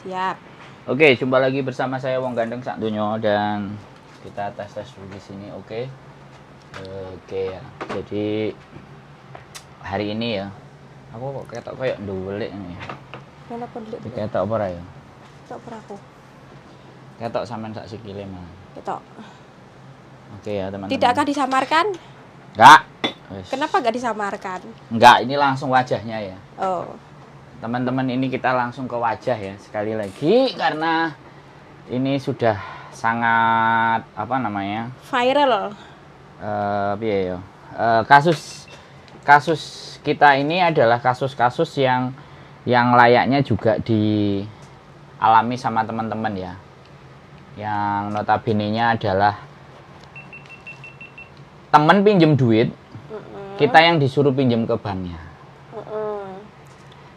Siap. Oke, jumpa lagi bersama saya Wong Gandeng Sak Dunyo dan kita tes tes dulu di sini, oke? Oke ya. Jadi hari ini ya, aku kok tak kayak double ini. Ya. Kenapa nduwelik? apa ya? Tak apa aku? Ketok sampean sak sikile mah. Oke ya, teman-teman. akan disamarkan? Enggak. Kenapa enggak disamarkan? Enggak, ini langsung wajahnya ya. Oh teman-teman ini kita langsung ke wajah ya sekali lagi karena ini sudah sangat apa namanya viral uh, ya uh, kasus kasus kita ini adalah kasus-kasus yang yang layaknya juga dialami sama teman-teman ya yang notabene-nya adalah teman pinjem duit kita yang disuruh pinjem ke banknya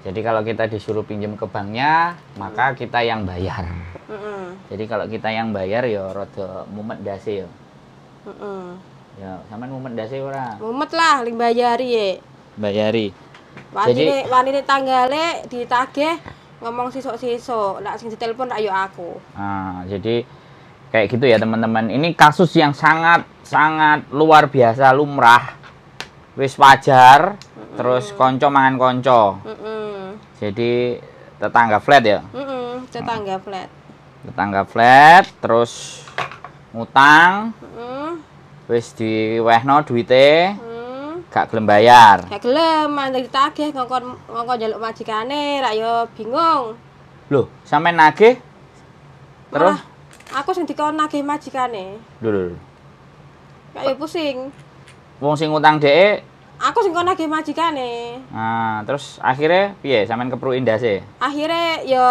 jadi kalau kita disuruh pinjam ke banknya, maka kita yang bayar. Mm Jadi kalau kita yang bayar ya rada mumet dasi ya. Mm Ya, sampean mumet dasi ora? Mumet lah, ling bayari ye. Bayari. Wani Jadi wanita tanggale ditagih ngomong sisok-sisok, lak sing ditelepon ayo aku. Ah, jadi kayak gitu ya teman-teman. Ini kasus yang sangat sangat luar biasa lumrah. Wis wajar, mm -mm. terus konco mangan konco. Mm -mm jadi tetangga flat ya? Mm -mm, tetangga oh. flat. Tetangga flat, terus ngutang. Mm. di wehno duite. Mm. Gak gelem bayar. Gak gelem, mandek ditagih ngongkon ngongkon jaluk majikane, rak yo bingung. Loh, sampe nagih? Terus Malah, aku sing dikon nagih majikane. Lho lho. Kayak pusing. Wong sing ngutang dhek aku sing kono majikan majikane. Ah, terus akhirnya piye sampean indah sih? Akhirnya yo ya,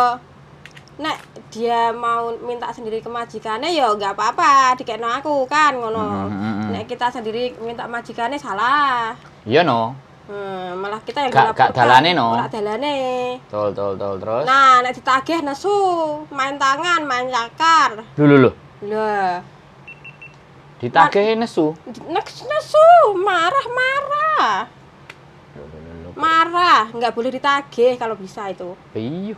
nek dia mau minta sendiri ke yo ya nggak apa-apa dikekno aku kan ngono. Mm -hmm. Nek kita sendiri minta majikannya salah. Iya no. Hmm, malah kita yang gak, gak dalane no. Gak dalane. Tol tol tol terus. Nah, nek ditagih nesu, main tangan, main cakar. dulu lho lho. Ditagih nesu. Nesu, marah marah marah nggak boleh ditagih kalau bisa itu iya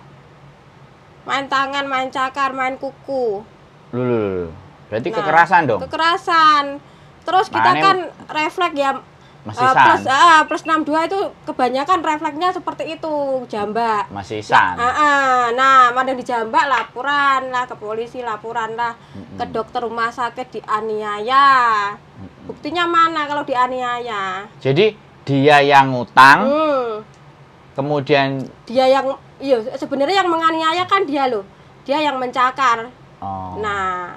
main tangan main cakar main kuku lulu berarti nah, kekerasan dong kekerasan terus kita kan refleks ya masih uh, plus uh, plus 62 itu kebanyakan refleksnya seperti itu jambak masih san nah, uh, nah mana di jambak laporan lah ke polisi laporan lah mm -mm. ke dokter rumah sakit dianiaya mm -mm. Buktinya mana kalau dianiaya? Jadi dia yang utang, Hmm. Kemudian dia yang iya sebenarnya yang menganiaya kan dia loh. Dia yang mencakar. Oh. Nah.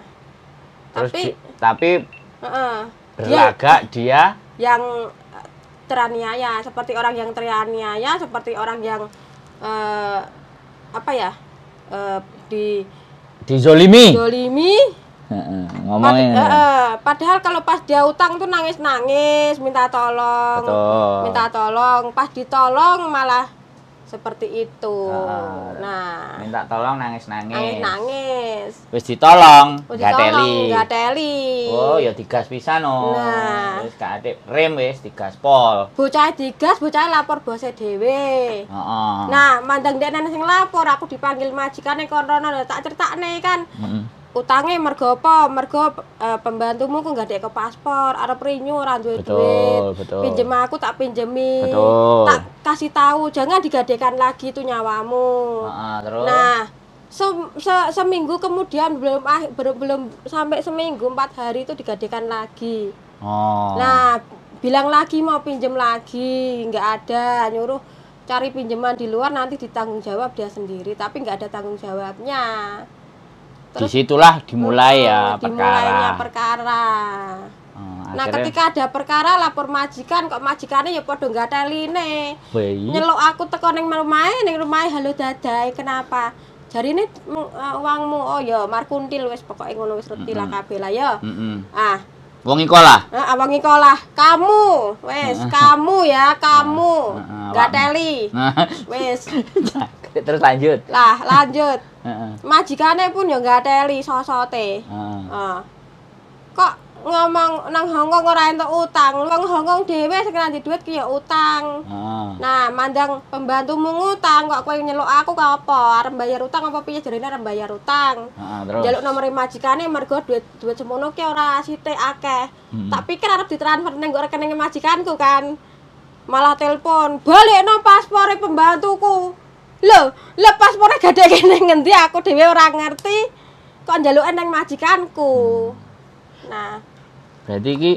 Terus tapi di, tapi uh -uh, berlagak dia, dia yang eh, teraniaya seperti orang yang teraniaya seperti orang yang uh, apa ya? Uh, di dizolimi. Zolimi ngomongin Pad uh, padahal kalau pas dia utang tuh nangis nangis minta tolong Betul. minta tolong pas ditolong malah seperti itu uh, nah minta tolong nangis nangis nangis nangis Terus ditolong nggak teli nggak teli oh ya digas bisa no oh. nah kak rem wes digas pol bocah digas bocah lapor bos dhewe uh, uh. nah mandang dia sing lapor aku dipanggil majikan kono tak nih kan mm -hmm. Utangnya mergo apa? Mergo uh, pembantumu kok nggak paspor, ada perinyu, orang duit duit. Betul. Pinjem aku tak pinjemi. Tak kasih tahu, jangan digadekan lagi itu nyawamu. Nah, terus. Nah, se, se seminggu kemudian belum ah, belum, belum sampai seminggu empat hari itu digadekan lagi. Oh. Nah, bilang lagi mau pinjem lagi, nggak ada, nyuruh cari pinjaman di luar nanti ditanggung jawab dia sendiri, tapi nggak ada tanggung jawabnya. disitulah dimulai ya oh, perkara. perkara. Oh, nah ketika ada perkara lapor majikan kok majikannya ya podo nggak teline nyelok aku teko neng rumah neng rumah halo dadai kenapa jari ini mm, eh, uangmu oh ya markuntil wes pokoknya ngono wes reti lah mm-hmm. kabel ya mm-hmm. ah Wong ikola, uh, ah, ah, kamu, wes, kamu ya, kamu, uh, uh, wes, Terus lanjut. Lah, lanjut. majikannya pun ya nggak teli sosote. Kok ngomong nang Hongkong ora entuk utang. Wong Hongkong dhewe sing nanti duit ki ya utang. Nah, mandang pembantumu ngutang kok kowe nyeluk aku kok apa? Arep bayar utang apa piye cerita arep bayar utang. Heeh, ah, nomor majikane mergo duit duit semono ki ora sithik akeh. Hmm. Tak pikir arep ditransfer ning rekening majikanku kan. Malah telepon, "Balekno paspor pembantuku." lho lepas pura gadek kene ngendi aku dhewe ora ngerti kok njaluke nang majikanku hmm. nah berarti iki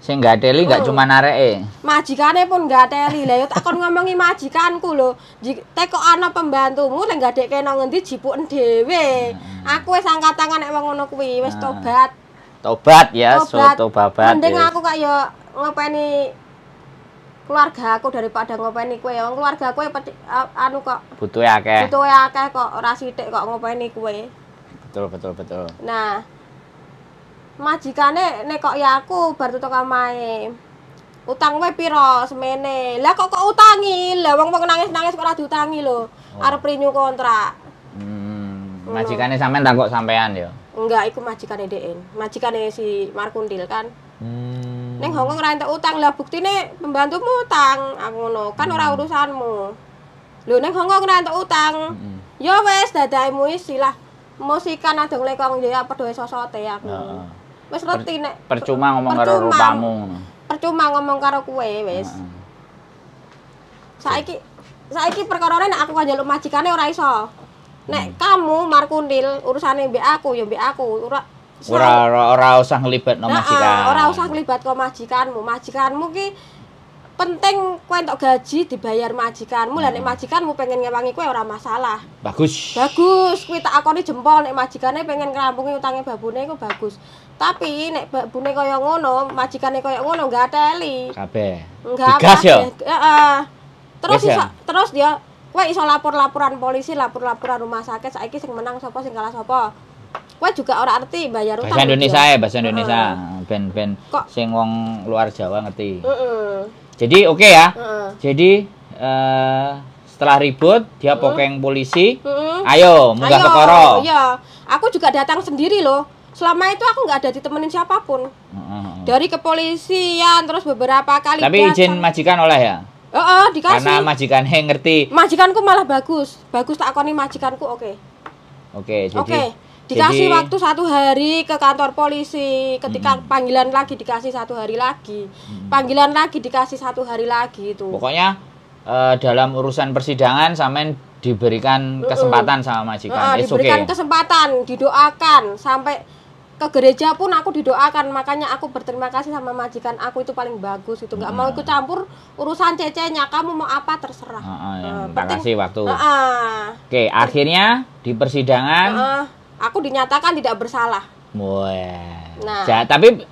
sing gak teli gak uh, hmm. cuma nareke. Majikane pun gak teli. Lah yo tak ngomongi majikanku lho. Teh kok ana pembantumu nek gak dekke nang ngendi jipuken dhewe. Hmm. Aku wis angkat tangan nek wong ngono kuwi, wis tobat. Tobat ya, yes, soto babat. Mending aku kak yo ngopeni keluarga aku daripada ngopeni kue wong keluarga kue anu kok butuh ya akeh butuh kayak kok ora sithik kok ngopeni kue betul betul betul nah majikane nek kok ya aku baru tuh omahe utang gue piro semene lah kok kok utangi lah wong wong nangis nangis kok ora diutangi lho oh. arep kontrak hmm, majikane sampean tak kok sampean yo ya? enggak iku majikane DN majikane si Markundil kan hmm. Neng Hong Kong rantai utang lah bukti nih pembantumu utang aku ah, no kan hmm. urusanmu lu neng Hong Kong rantai utang hmm. yo wes dadai mu istilah musikan ada lekong jaya apa doa sosote aku nah. wes Nek. percuma ngomong karo rupamu percuma ngomong karo kue wes saiki saiki perkara nih aku kajalu majikannya orang iso Nek hmm. kamu Markundil urusane mbek aku yo mbek aku ora ora ora ora usah nglibatno nah, majikan. Ora usah nglibatno majikanmu. Majikanmu ki penting kowe entuk gaji dibayar majikanmu hmm. lah majikanmu pengen ngewangi kowe orang masalah. Bagus. Bagus, kita tak akoni jempol nek majikannya pengen ngrampungi utangnya babune iku bagus. Tapi nek babune kaya ngono, majikane kaya ngono enggak teli. Kabeh. Enggak apa ya. Heeh. Terus ya? iso, terus dia kowe iso lapor-laporan polisi, lapor-laporan rumah sakit saiki sing menang sopo sing kalah Kowe juga orang arti bayar utang. Bahasa Indonesia gitu. ya, bahasa Indonesia. Hmm, ben-ben uh. sing wong luar Jawa ngerti. Uh -uh. Jadi oke okay ya. Jadi uh, setelah ribut dia pokeng polisi -uh. ayo munggah kekoro iya aku juga datang sendiri loh selama itu aku nggak ada ditemenin siapapun -uh. dari kepolisian terus beberapa kali tapi datang. izin majikan oleh ya Oh, oh, dikasih. Karena majikan majikannya ngerti. Majikanku malah bagus. Bagus tak akoni majikanku oke. Okay. Oke, okay, jadi okay dikasih Jadi, waktu satu hari ke kantor polisi ketika hmm. panggilan lagi dikasih satu hari lagi hmm. panggilan lagi dikasih satu hari lagi itu pokoknya uh, dalam urusan persidangan sampean diberikan kesempatan -hmm. sama majikan uh, diberikan okay. kesempatan didoakan sampai ke gereja pun aku didoakan makanya aku berterima kasih sama majikan aku itu paling bagus itu nggak hmm. mau ikut campur urusan cecenya kamu mau apa terserah mm-hmm. uh, terima kasih waktu uh, oke okay, akhirnya di persidangan uh, aku dinyatakan tidak bersalah. Wah. Nah, ja, tapi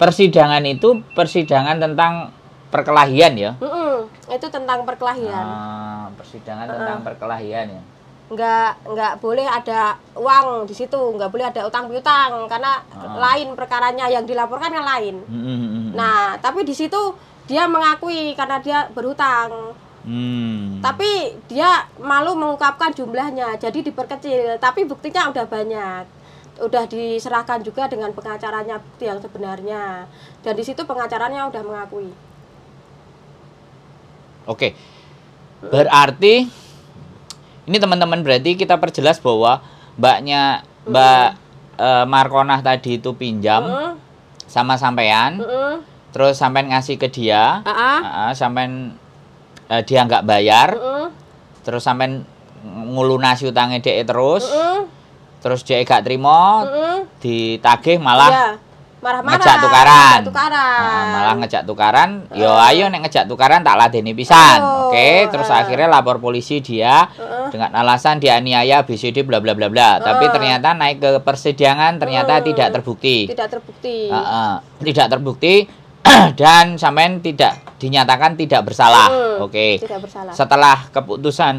persidangan itu persidangan tentang perkelahian ya? Mm -mm, itu tentang perkelahian. Ah, persidangan mm -mm. tentang perkelahian ya. Enggak, enggak boleh ada uang di situ, enggak boleh ada utang piutang karena ah. lain perkaranya yang dilaporkan yang lain. Mm -mm. Nah, tapi di situ dia mengakui karena dia berhutang. Hmm. Tapi dia malu mengungkapkan jumlahnya, jadi diperkecil. Tapi buktinya udah banyak, udah diserahkan juga dengan pengacaranya bukti yang sebenarnya. Dan di situ pengacaranya udah mengakui. Oke, berarti ini teman-teman berarti kita perjelas bahwa mbaknya mbak mm. uh, Markonah tadi itu pinjam mm. sama sampean, mm. terus sampean ngasih ke dia, uh -uh. Uh, sampean uh, dia nggak bayar, uh-uh. terus sampean ngulunasi utangnya dia terus, uh-uh. terus dia gak terima, uh-uh. ditagih malah yeah marah-marah ngejak tukaran, ngejak tukaran. Nah, malah ngejak tukaran uh. yo ayo nek ngejak tukaran tak ladeni pisan oh, oke okay? terus uh. akhirnya lapor polisi dia uh. dengan alasan dia dianiaya BCD bla bla bla bla uh. tapi ternyata naik ke persidangan ternyata uh. tidak terbukti tidak terbukti uh, uh. tidak terbukti dan sampean tidak dinyatakan tidak bersalah. Hmm, Oke. Okay. Tidak bersalah. Setelah keputusan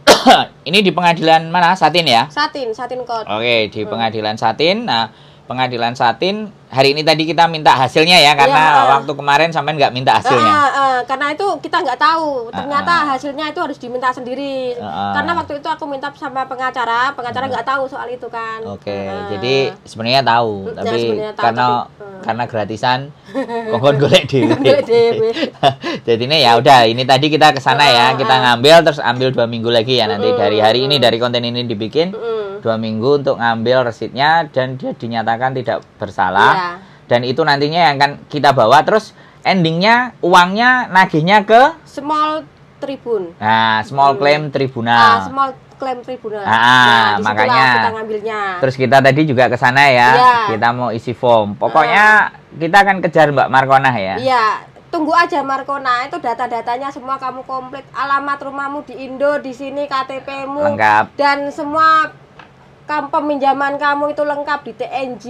ini di pengadilan mana? Satin ya? Satin, Satin Court. Oke, okay, di hmm. pengadilan Satin. Nah, pengadilan Satin hari ini tadi kita minta hasilnya ya iya, karena ya, waktu kemarin sampai nggak minta hasilnya uh, uh, karena itu kita nggak tahu ternyata uh, uh. hasilnya itu harus diminta sendiri uh, uh. karena waktu itu aku minta sama pengacara pengacara nggak uh. tahu soal itu kan oke okay, uh. jadi sebenarnya tahu mm, tapi ya, sebenarnya tahu, karena tapi, uh. karena gratisan kongkon golek dewe jadi ini ya udah ini tadi kita kesana uh, ya kita ngambil terus ambil dua minggu lagi ya nanti mm, dari hari mm, ini dari konten ini dibikin uh, dua minggu untuk ngambil resitnya dan dia dinyatakan tidak bersalah yeah. dan itu nantinya yang akan kita bawa terus endingnya uangnya nagihnya ke small tribun nah small hmm. claim tribunal ah, small claim tribunal. Ah, nah, makanya kita ngambilnya. Terus kita tadi juga ke sana ya. yeah. Kita mau isi form. Pokoknya uh. kita akan kejar Mbak Markona ya. Iya, tunggu aja Markona. Itu data-datanya semua kamu komplit. Alamat rumahmu di Indo, di sini KTPmu lengkap dan semua kamu peminjaman kamu itu lengkap di TNG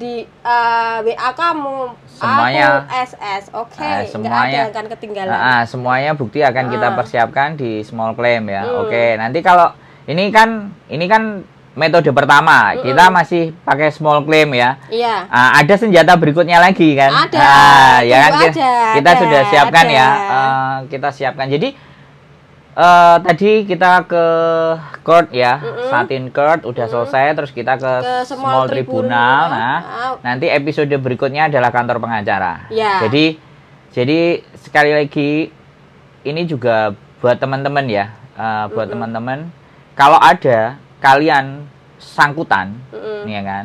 di uh, eh, WA kamu semuanya aku SS oke okay. uh, semuanya ada akan ketinggalan uh, uh, semuanya bukti akan uh. kita ah. persiapkan di small claim ya hmm. oke okay. nanti kalau ini kan ini kan metode pertama hmm. kita masih pakai small claim ya. Iya. Uh, ada senjata berikutnya lagi kan. Ada. Uh, ya kan ada, kita, kita ada, sudah siapkan ada. ya. Uh, kita siapkan. Jadi uh, tadi kita ke court ya, mm -hmm. Satin court udah mm -hmm. selesai, terus kita ke, ke small, small tribunal. tribunal. Nah, oh. nanti episode berikutnya adalah kantor pengacara. Yeah. Jadi, jadi sekali lagi ini juga buat teman-teman ya, uh, buat mm -hmm. teman-teman. Kalau ada kalian sangkutan, mm -hmm. ya kan,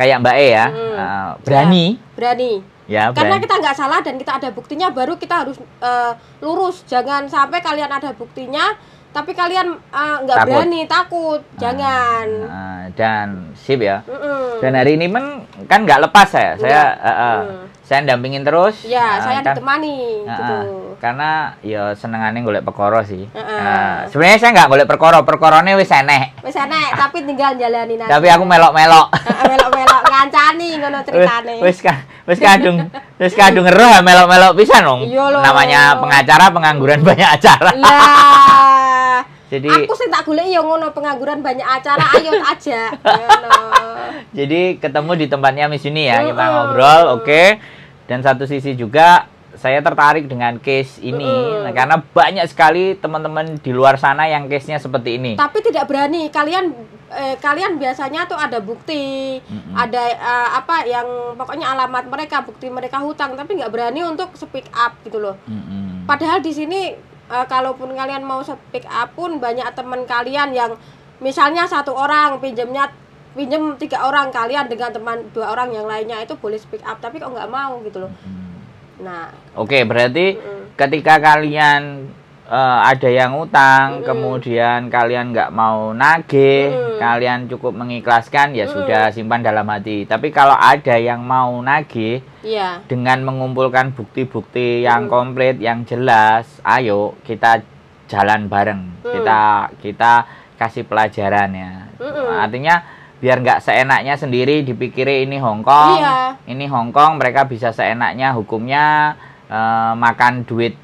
kayak Mbak E ya, mm -hmm. uh, berani, yeah. berani Ya, Karena kita nggak salah dan kita ada buktinya, baru kita harus uh, lurus. Jangan sampai kalian ada buktinya, tapi kalian eh, nggak uh, berani, takut. Ah, Jangan. Uh, uh, dan sip ya. Mm -mm. Dan hari ini men, kan nggak lepas ya? saya. Saya eh, mm. uh, uh, mm saya dampingin terus. Ya, uh, saya kan, ditemani uh, gitu. Ah. karena ya senengane golek perkara sih. Uh, uh. uh sebenarnya saya nggak golek perkara, perkorone wis enek. Wis enek, tapi tinggal jalani nanti. Tapi aku melok-melok. melok-melok ngancani ngono ceritane. Wis ka, wis kadung wis kadung eroh ya, melok-melok pisan dong. Iya Namanya pengacara pengangguran banyak acara. Lah. Jadi aku sih tak golek ya ngono pengangguran banyak acara ayo aja. Jadi ketemu di tempatnya Miss Uni ya, kita ngobrol, oke. Okay. Dan satu sisi juga saya tertarik dengan case ini uh. karena banyak sekali teman-teman di luar sana yang case-nya seperti ini. Tapi tidak berani. Kalian eh, kalian biasanya tuh ada bukti, mm-hmm. ada uh, apa yang pokoknya alamat mereka, bukti mereka hutang, tapi nggak berani untuk speak up gitu loh. Mm-hmm. Padahal di sini uh, kalaupun kalian mau speak up pun banyak teman kalian yang misalnya satu orang pinjamnya pinjam tiga orang kalian dengan teman dua orang yang lainnya itu boleh speak up tapi kok nggak mau gitu loh hmm. nah oke okay, berarti mm. ketika kalian uh, ada yang utang mm. kemudian kalian nggak mau nagih mm. kalian cukup mengikhlaskan ya mm. sudah simpan dalam hati tapi kalau ada yang mau nagih yeah. dengan mengumpulkan bukti-bukti yang hmm. komplit yang jelas ayo kita jalan bareng hmm. kita kita kasih pelajaran ya artinya biar nggak seenaknya sendiri dipikirin ini Hongkong iya. ini Hongkong mereka bisa seenaknya hukumnya eh, makan duit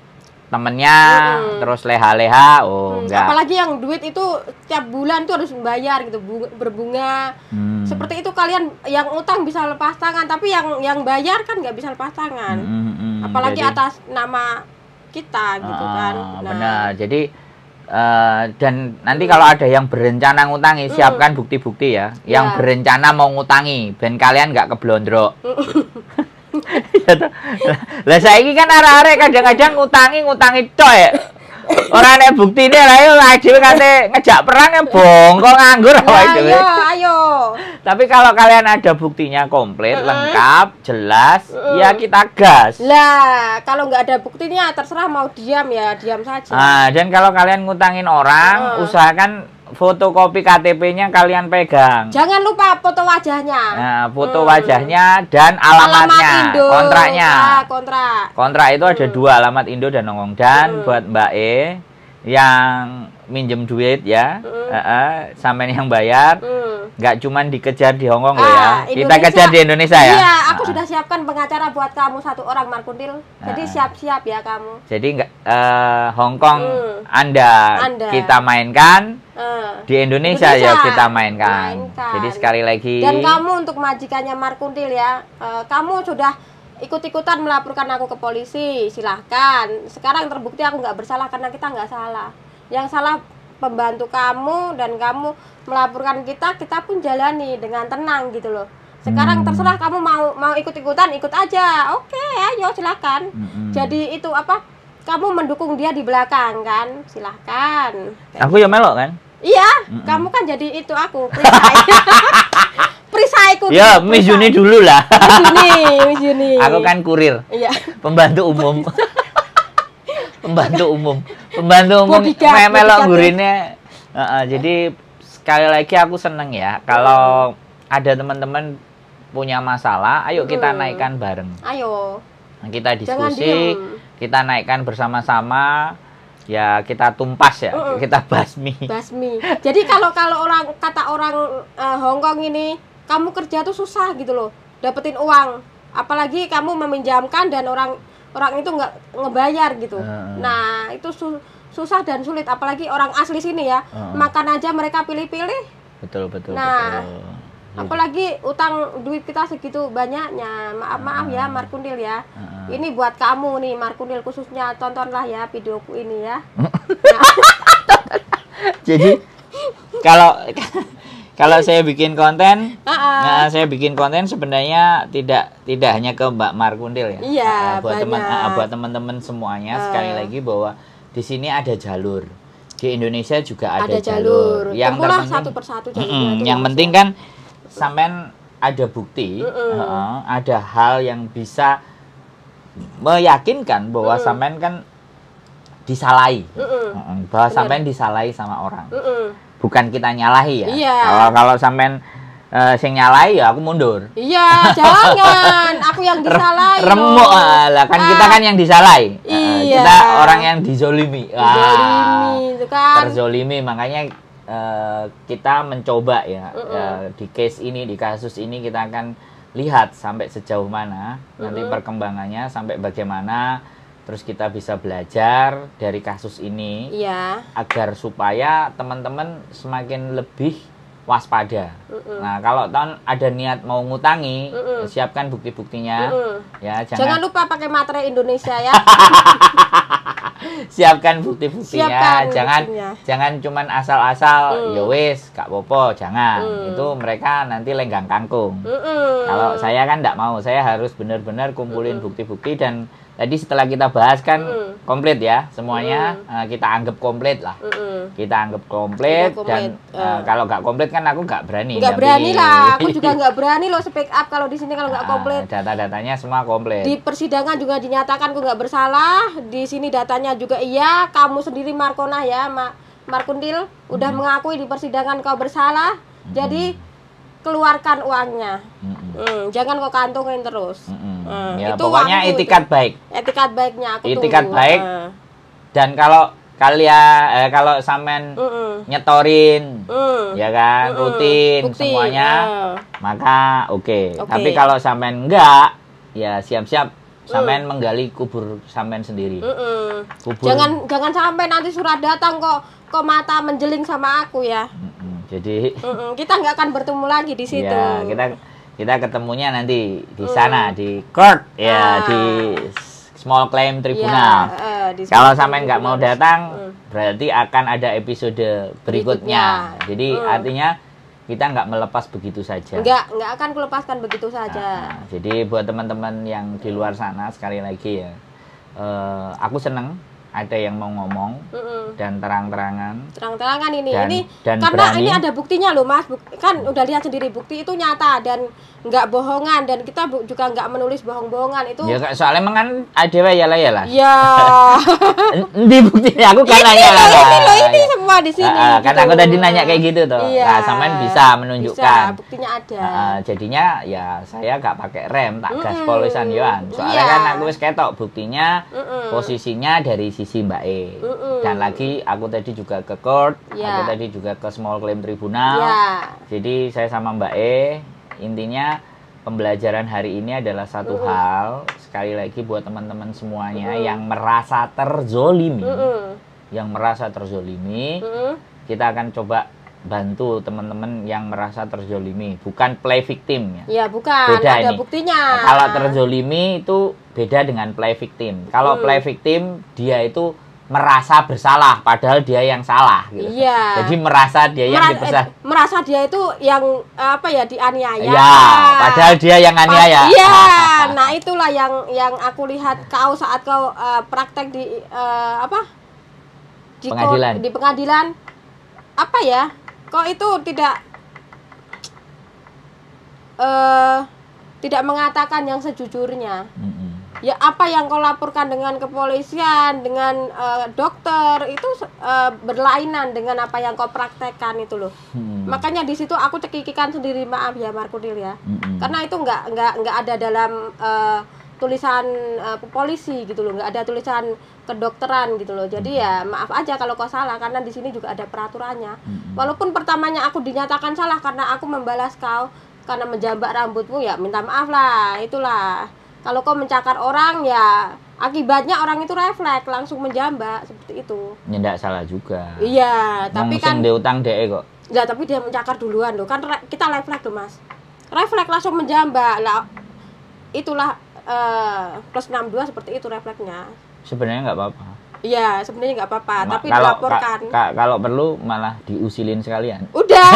temennya hmm. terus leha-leha oh hmm. enggak apalagi yang duit itu tiap bulan tuh harus membayar gitu berbunga hmm. seperti itu kalian yang utang bisa lepas tangan tapi yang yang bayar kan nggak bisa lepas tangan hmm, hmm, hmm. apalagi jadi, atas nama kita gitu uh, kan nah, benar jadi Uh, dan nanti kalau ada yang berencana ngutangi siapkan bukti-bukti ya yeah. yang iya. berencana mau ngutangi dan kalian nggak keblondro lah saya ini kan arah-arah kadang-kadang ngutangi ngutangi coy ya. Orang buktinya, bukti ini lah, ayo dhewe kate ngejak perang kan ya, bongkol nganggur awake Ayo, iya, ayo. Tapi kalau kalian ada buktinya komplit, uh lengkap, jelas, uh. ya kita gas. Lah, kalau nggak ada buktinya terserah mau diam ya, diam saja. Nah, dan kalau kalian ngutangin orang, uh. usahakan fotokopi KTP-nya kalian pegang. Jangan lupa foto wajahnya. Nah, foto hmm. wajahnya dan alamatnya, alamat Indo. kontraknya. Ah, kontrak. Kontrak itu hmm. ada dua alamat Indo dan Hongkong dan hmm. buat Mbak E yang minjem duit ya, hmm. uh, eh, uh, eh, sampai yang bayar, mm. nggak cuman dikejar di Hongkong ya. ah, ya, Indonesia, kita kejar di Indonesia ya. Iya, aku uh. sudah siapkan pengacara buat kamu satu orang Markundil, jadi ah. siap-siap ya kamu. Jadi enggak uh, Hong Kong hmm. anda, anda kita mainkan uh. di Indonesia, ya Indonesia ya kita mainkan. mainkan. Jadi sekali lagi. Dan kamu untuk majikannya Markundil ya, uh, kamu sudah ikut-ikutan melaporkan aku ke polisi, silahkan. Sekarang terbukti aku nggak bersalah karena kita nggak salah. Yang salah pembantu kamu dan kamu melaporkan kita, kita pun jalani dengan tenang gitu loh sekarang hmm. terserah kamu mau mau ikut ikutan ikut aja oke okay, ayo silakan hmm. jadi itu apa kamu mendukung dia di belakang kan silahkan aku ya melok kan iya mm -mm. kamu kan jadi itu aku prisaiku. perisaiku ya gitu, Miss Juni dulu lah Miss Juni aku kan kurir iya. pembantu umum pembantu umum pembantu umum Memelok melok gurinnya uh, uh, jadi sekali lagi aku seneng ya kalau hmm. ada teman-teman punya masalah ayo kita hmm. naikkan bareng ayo kita diskusi kita naikkan bersama-sama ya kita tumpas ya uh -uh. kita basmi basmi jadi kalau kalau orang kata orang uh, Hong ini kamu kerja tuh susah gitu loh dapetin uang apalagi kamu meminjamkan dan orang orang itu nggak ngebayar gitu uh. nah itu su susah dan sulit apalagi orang asli sini ya uh. makan aja mereka pilih-pilih betul betul nah betul. Hmm. apalagi utang duit kita segitu banyaknya maaf maaf ya hmm. Markundil ya hmm. ini buat kamu nih Markundil khususnya tontonlah ya videoku ini ya jadi kalau kalau saya bikin konten, Nah, saya bikin konten sebenarnya tidak tidak hanya ke Mbak Markundil ya. Iya, uh, buat teman uh, buat teman-teman semuanya uh. sekali lagi bahwa di sini ada jalur. Di Indonesia juga ada, ada jalur. jalur. Yang satu persatu jalur Mm, yang penting ya. kan sampean ada bukti, mm -mm. Uh, ada hal yang bisa meyakinkan bahwa mm -mm. sampean kan disalahi, mm -mm. bahwa Bener. sampean disalahi sama orang. Mm -mm. Bukan kita nyalahi ya. Iya. Kalau kalau sampean uh, eh, sing nyalai ya aku mundur. Iya, jangan. aku yang disalahi. Remuk ah, lah kan ah. kita kan yang disalahi. Uh, kita iya. orang yang dizolimi. Dizolimi ah, kan. Terzolimi makanya uh, kita mencoba ya uh -uh. Uh, di case ini di kasus ini kita akan lihat sampai sejauh mana uh -uh. nanti perkembangannya sampai bagaimana terus kita bisa belajar dari kasus ini yeah. agar supaya teman-teman semakin lebih waspada. Uh -uh. Nah kalau tahun ada niat mau ngutangi uh -uh. siapkan bukti-buktinya uh -uh. ya jangan, jangan lupa pakai materai Indonesia ya. siapkan bukti-buktinya siapkan jangan buktinya. jangan cuman asal-asal mm. yowes ya kak popo jangan mm. itu mereka nanti lenggang kangkung mm -mm. kalau saya kan tidak mau saya harus benar-benar kumpulin hmm. bukti-bukti dan Tadi setelah kita bahas kan mm. komplit ya semuanya mm. uh, kita anggap komplit lah. Mm -mm. Kita anggap komplit komplit. dan uh. Uh, kalau nggak komplit kan aku nggak berani. Nggak berani lah, aku juga nggak berani loh speak up kalau di sini kalau nggak ah, komplit. data-datanya semua komplit. Di persidangan juga dinyatakan aku nggak bersalah. Di sini datanya juga iya. Kamu sendiri Markona ya, Mak Markundil udah mengakui di persidangan kau bersalah. Mm. Jadi keluarkan uangnya. Mm Hmm, jangan kok kantongin terus. Hmm, hmm. Hmm. Ya, itu pokoknya etikat itu. baik. Etikat baiknya aku Etikat tunggu. baik. Hmm. Dan kalau kalian eh, kalau samen mm hmm. nyetorin mm. ya kan mm rutin Bukti. semuanya yeah. maka oke okay. okay. tapi kalau samen enggak ya siap-siap samen mm. menggali kubur samen sendiri mm -mm. Kubur. jangan jangan sampai nanti surat datang kok kok mata menjeling sama aku ya mm -mm. jadi mm -mm. kita nggak akan bertemu lagi di iya, situ ya, kita kita ketemunya nanti di oh. sana uh. di court ya ah. di small claim tribunal. yeah, ya, uh, Kalau sampai nggak mau datang, uh. berarti akan ada episode berikutnya. berikutnya. Jadi uh. artinya kita nggak melepas begitu saja. Nggak, nggak akan kulepaskan begitu saja. uh, jadi buat teman-teman yang di luar sana sekali lagi ya, uh, aku seneng ada yang mau ngomong mm -mm. dan terang-terangan. Terang-terangan ini dan, ini dan karena berani. ini ada buktinya loh Mas. Buk kan udah lihat sendiri bukti itu nyata dan nggak bohongan dan kita juga nggak menulis bohong-bohongan itu. Ya soalnya mengan ada ya lah ya lah. Ya. di buktinya aku kan nanya lah. Ini loh ini semua di sini. Uh, gitu. Karena aku tadi gitu. nanya kayak gitu tuh. ya. Nah, sampean bisa menunjukkan. Bisa, buktinya ada. Uh, jadinya ya saya nggak pakai rem, tak mm -mm. gas polisan Yohan Soalnya yeah. kan aku wis buktinya mm -mm. posisinya dari sisi sisi Mbak E. Mm -mm. Dan lagi aku tadi juga ke court, yeah. aku tadi juga ke small claim tribunal. Yeah. Jadi saya sama Mbak E intinya pembelajaran hari ini adalah satu mm -mm. hal sekali lagi buat teman-teman semuanya mm -mm. yang merasa terzolimi, mm -mm. yang merasa terzolimi, mm -mm. kita akan coba bantu teman-teman yang merasa terzolimi bukan play victim ya, ya bukan beda ada ini. buktinya kalau terzolimi itu beda dengan play victim kalau hmm. play victim dia itu merasa bersalah padahal dia yang salah gitu. Iya. Jadi merasa dia yang Mera Eh, merasa dia itu yang apa ya dianiaya. Iya, padahal dia yang aniaya. Pa iya. nah, itulah yang yang aku lihat kau saat kau uh, praktek di uh, apa? Di pengadilan. Di pengadilan apa ya? kok itu tidak uh, tidak mengatakan yang sejujurnya mm -hmm. ya apa yang kau laporkan dengan kepolisian dengan uh, dokter itu uh, berlainan dengan apa yang kau praktekkan itu loh mm -hmm. makanya di situ aku cekikikan sendiri maaf ya Markudil ya mm -hmm. karena itu nggak nggak nggak ada dalam uh, tulisan uh, polisi gitu loh nggak ada tulisan kedokteran gitu loh jadi ya hmm. maaf aja kalau kau salah karena di sini juga ada peraturannya hmm. walaupun pertamanya aku dinyatakan salah karena aku membalas kau karena menjambak rambutmu ya minta maaf lah itulah kalau kau mencakar orang ya akibatnya orang itu refleks langsung menjambak seperti itu. Ya salah juga. Iya, Memang tapi kan diutang deh kok. nggak tapi dia mencakar duluan loh. Kan kita refleks tuh, Mas. Refleks langsung menjambak. Lah itulah Eh, plus 62 seperti itu refleksnya sebenarnya nggak apa-apa Iya, sebenarnya nggak apa-apa, tapi kalau, dilaporkan. Ka, ka, kalau perlu malah diusilin sekalian. Udah.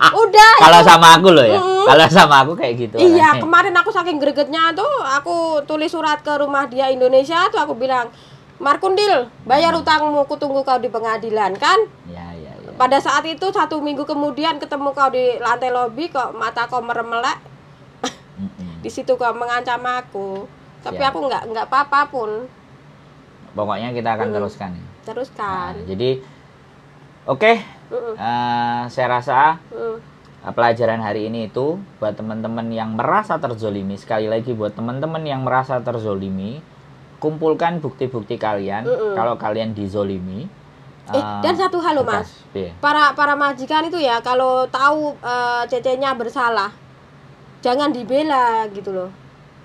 Udah. Kalau sama aku loh ya. Mm. Kalau sama aku kayak gitu. Iya, orangnya. kemarin aku saking gregetnya tuh aku tulis surat ke rumah dia Indonesia tuh aku bilang, "Markundil, bayar utangmu, ku tunggu kau di pengadilan." Kan? Iya, iya, iya. Pada saat itu satu minggu kemudian ketemu kau di lantai lobi kok mata kau meremelek. Mm -mm di situ kau mengancam aku tapi Siap. aku nggak nggak apa-apa pun pokoknya kita akan hmm. teruskan teruskan nah, jadi oke okay. mm. uh, eh, saya rasa mm. Eh, pelajaran hari ini itu buat teman-teman yang merasa terzolimi sekali lagi buat teman-teman yang merasa terzolimi kumpulkan bukti-bukti kalian mm kalau kalian dizolimi Eh, uh, dan satu hal loh mas, yeah. para para majikan itu ya kalau tahu uh, cecenya bersalah, jangan dibela gitu loh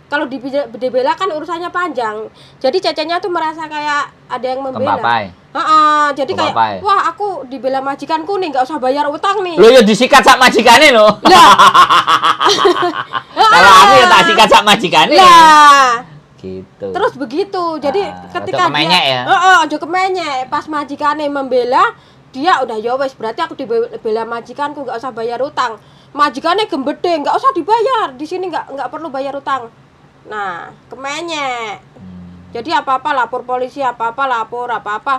kalau dibela kan urusannya panjang jadi cecenya tuh merasa kayak ada yang membela Kempapai. jadi kayak wah aku dibela majikanku nih nggak usah bayar utang nih lo ya disikat sama majikannya lo kalau aku ya tak sikat sama majikannya nah. gitu terus begitu jadi ah, ketika dia ya. uh -uh, ojo pas majikannya membela dia udah ya berarti aku dibela majikanku nggak usah bayar utang majikannya gembede nggak usah dibayar di sini nggak nggak perlu bayar utang nah kemenye hmm. jadi apa apa lapor polisi apa apa lapor apa apa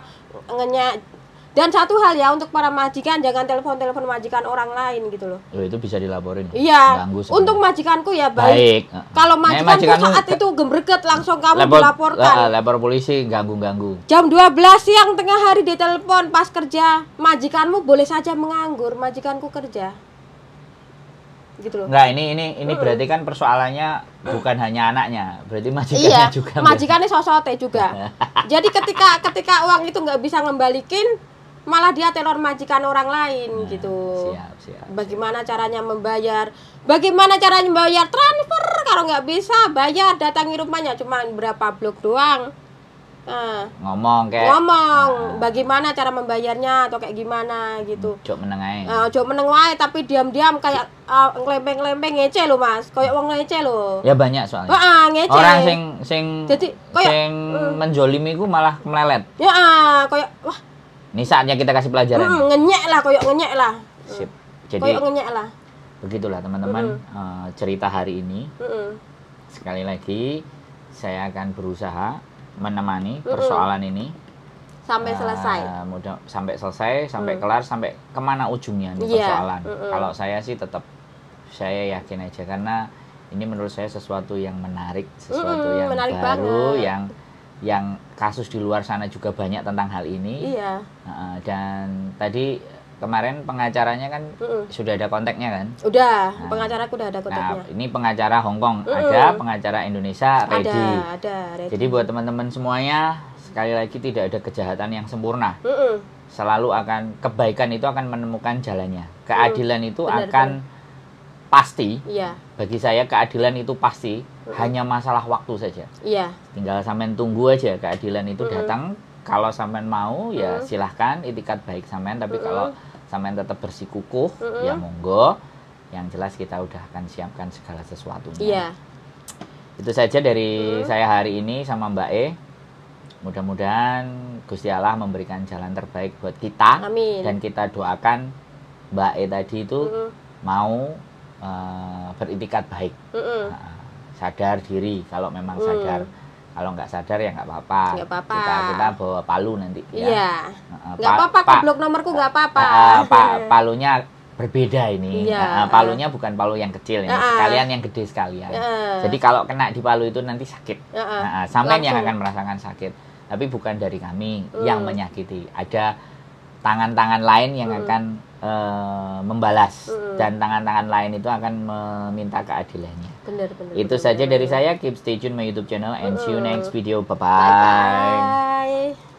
ngenyak. dan satu hal ya untuk para majikan jangan telepon telepon majikan orang lain gitu loh. Oh, itu bisa dilaporin. Iya. Untuk majikanku ya baik. baik. Kalau nah, majikanku, nah, saat itu gembreket langsung kamu lapor, dilaporkan. lapor polisi ganggu-ganggu. Jam 12 siang tengah hari ditelepon pas kerja. Majikanmu boleh saja menganggur, majikanku kerja gitu loh. Enggak, ini ini ini hmm. berarti kan persoalannya bukan hanya anaknya, berarti iya, majikannya iya, juga. majikannya sosote juga. Jadi ketika ketika uang itu nggak bisa ngembalikin, malah dia telur majikan orang lain nah, gitu. Siap, siap. Bagaimana caranya membayar? Bagaimana caranya membayar transfer kalau nggak bisa bayar datangi rumahnya cuma berapa blok doang. Uh. ngomong kayak ngomong uh. bagaimana cara membayarnya atau kayak gimana gitu cok meneng aja nah, eh, cok meneng tapi diam-diam kayak uh, eh, ngelempeng-ngelempeng ngece lo mas kayak uang ngece lo ya banyak soalnya oh, uh, ngece. orang sing sing jadi kayak, sing uh, menjolimi ku malah melelet ya uh, kayak wah ini saatnya kita kasih pelajaran uh, ngenyek lah kayak ngenyek lah sip jadi kayak ngenyek lah begitulah teman-teman uh, cerita hari ini sekali lagi saya akan berusaha menemani persoalan mm-hmm. ini sampai eh, selesai. mudah sampai selesai, sampai mm. kelar, sampai kemana ujungnya nih yeah. persoalan. Mm-hmm. Kalau saya sih tetap saya yakin aja karena ini menurut saya sesuatu yang menarik, sesuatu mm-hmm, yang menarik baru banget. yang yang kasus di luar sana juga banyak tentang hal ini. Iya. dan tadi kemarin pengacaranya kan mm sudah ada kontaknya kan? Udah, nah, pengacaraku udah ada kontaknya. Nah, ini pengacara Hongkong mm ada, pengacara Indonesia ready. Ada, ada Jadi buat teman-teman semuanya sekali lagi tidak ada kejahatan yang sempurna. Mm Selalu akan kebaikan itu akan menemukan jalannya. Keadilan mm. itu benar, akan benar. pasti. Iya. Bagi saya keadilan itu pasti, mm. hanya masalah waktu saja. Iya. Tinggal sampean tunggu aja keadilan itu mm. datang. Kalau sampean mau ya silahkan itikat baik sampean tapi kalau sama yang tetap bersikukuh mm -hmm. ya monggo yang jelas kita udah akan siapkan segala sesuatunya yeah. itu saja dari mm. saya hari ini sama Mbak E mudah-mudahan Gusti Allah memberikan jalan terbaik buat kita Amin. dan kita doakan Mbak E tadi itu mm -hmm. mau uh, beritikat baik mm -hmm. nah, sadar diri kalau memang mm. sadar kalau nggak sadar ya nggak apa-apa. Kita, kita bawa palu nanti. Ya. Iya. Ya. Nggak apa-apa, keblok nomorku nggak apa-apa. Uh, pa, palunya berbeda ini. Iya. Uh, palunya uh. bukan palu yang kecil, ya. Uh, sekalian yang gede sekalian. Uh. Jadi kalau kena di palu itu nanti sakit. Uh, uh. Samen yang akan merasakan sakit, tapi bukan dari kami uh. yang menyakiti. Ada tangan-tangan lain yang uh. akan uh, membalas uh. dan tangan-tangan lain itu akan meminta keadilannya. Bener, bener, Itu bener, saja bener. dari saya. Keep stay tune my YouTube channel and uh, see you next video. Bye bye. bye, -bye.